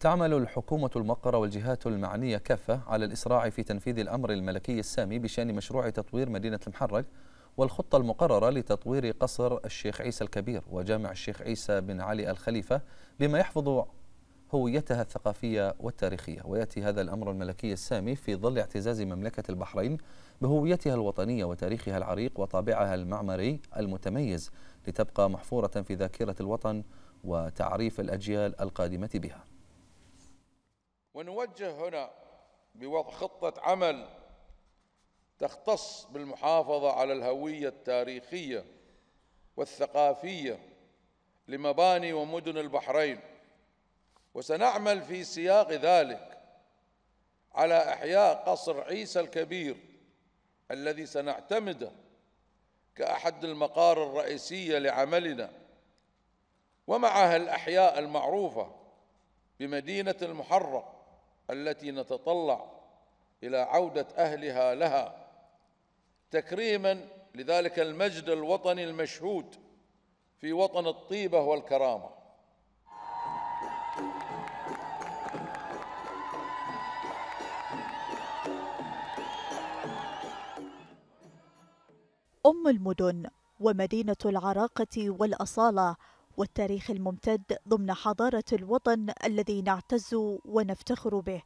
تعمل الحكومة المقر والجهات المعنية كافة على الإسراع في تنفيذ الأمر الملكي السامي بشأن مشروع تطوير مدينة المحرق والخطة المقررة لتطوير قصر الشيخ عيسى الكبير وجامع الشيخ عيسى بن علي الخليفة بما يحفظ هويتها الثقافية والتاريخية ويأتي هذا الأمر الملكي السامي في ظل اعتزاز مملكة البحرين بهويتها الوطنية وتاريخها العريق وطابعها المعماري المتميز لتبقى محفورة في ذاكرة الوطن وتعريف الأجيال القادمة بها ونوجه هنا بوضع خطة عمل تختص بالمحافظة على الهوية التاريخية والثقافية لمباني ومدن البحرين وسنعمل في سياق ذلك على إحياء قصر عيسى الكبير الذي سنعتمده كأحد المقار الرئيسية لعملنا ومعها الأحياء المعروفة بمدينة المحرق التي نتطلع إلى عودة أهلها لها تكريما لذلك المجد الوطني المشهود في وطن الطيبة والكرامة أم المدن ومدينة العراقة والأصالة والتاريخ الممتد ضمن حضارة الوطن الذي نعتز ونفتخر به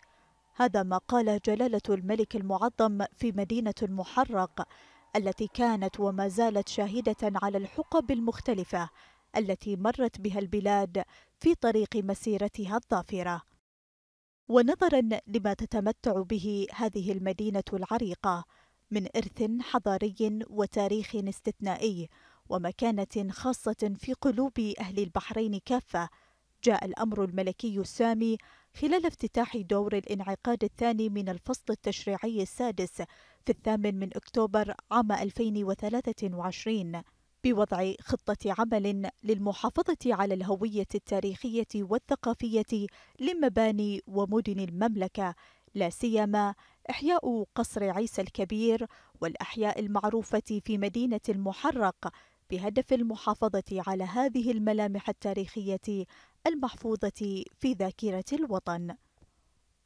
هذا ما قال جلالة الملك المعظم في مدينة المحرق التي كانت وما زالت شاهدة على الحقب المختلفة التي مرت بها البلاد في طريق مسيرتها الظافرة ونظرا لما تتمتع به هذه المدينة العريقة من إرث حضاري وتاريخ استثنائي ومكانة خاصة في قلوب أهل البحرين كافة جاء الأمر الملكي السامي خلال افتتاح دور الانعقاد الثاني من الفصل التشريعي السادس في الثامن من أكتوبر عام 2023 بوضع خطة عمل للمحافظة على الهوية التاريخية والثقافية لمباني ومدن المملكة لا سيما إحياء قصر عيسى الكبير والأحياء المعروفة في مدينة المحرق بهدف المحافظة على هذه الملامح التاريخية المحفوظة في ذاكرة الوطن.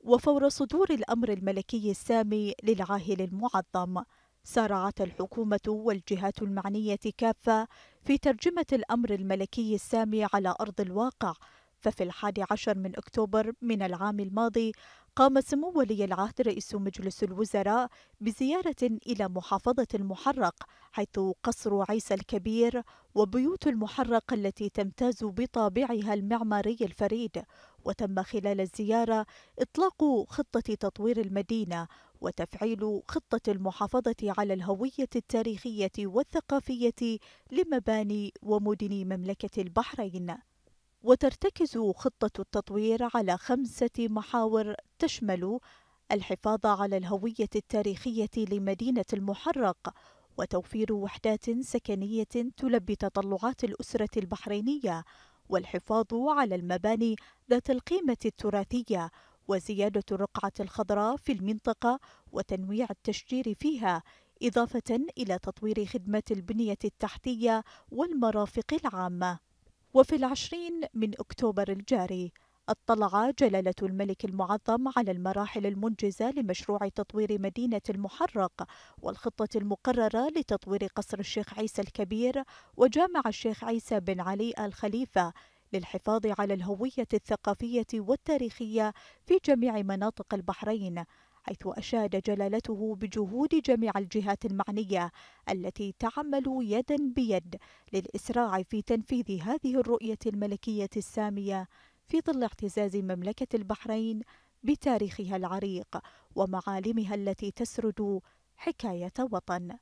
وفور صدور الأمر الملكي السامي للعاهل المعظم، سارعت الحكومة والجهات المعنية كافة في ترجمة الأمر الملكي السامي على أرض الواقع، ففي الحادي عشر من أكتوبر من العام الماضي قام سمو ولي العهد رئيس مجلس الوزراء بزيارة إلى محافظة المحرق حيث قصر عيسى الكبير وبيوت المحرق التي تمتاز بطابعها المعماري الفريد وتم خلال الزيارة إطلاق خطة تطوير المدينة وتفعيل خطة المحافظة على الهوية التاريخية والثقافية لمباني ومدن مملكة البحرين وترتكز خطة التطوير على خمسة محاور تشمل الحفاظ على الهوية التاريخية لمدينة المحرق وتوفير وحدات سكنية تلبي تطلعات الأسرة البحرينية والحفاظ على المباني ذات القيمة التراثية وزيادة الرقعة الخضراء في المنطقة وتنويع التشجير فيها إضافة إلى تطوير خدمة البنية التحتية والمرافق العامة وفي العشرين من أكتوبر الجاري اطلع جلالة الملك المعظم على المراحل المنجزة لمشروع تطوير مدينة المحرق والخطة المقررة لتطوير قصر الشيخ عيسى الكبير وجامع الشيخ عيسى بن علي الخليفة للحفاظ على الهوية الثقافية والتاريخية في جميع مناطق البحرين حيث أشاد جلالته بجهود جميع الجهات المعنية التي تعمل يدا بيد للإسراع في تنفيذ هذه الرؤية الملكية السامية في ظل اعتزاز مملكة البحرين بتاريخها العريق ومعالمها التي تسرد حكاية وطن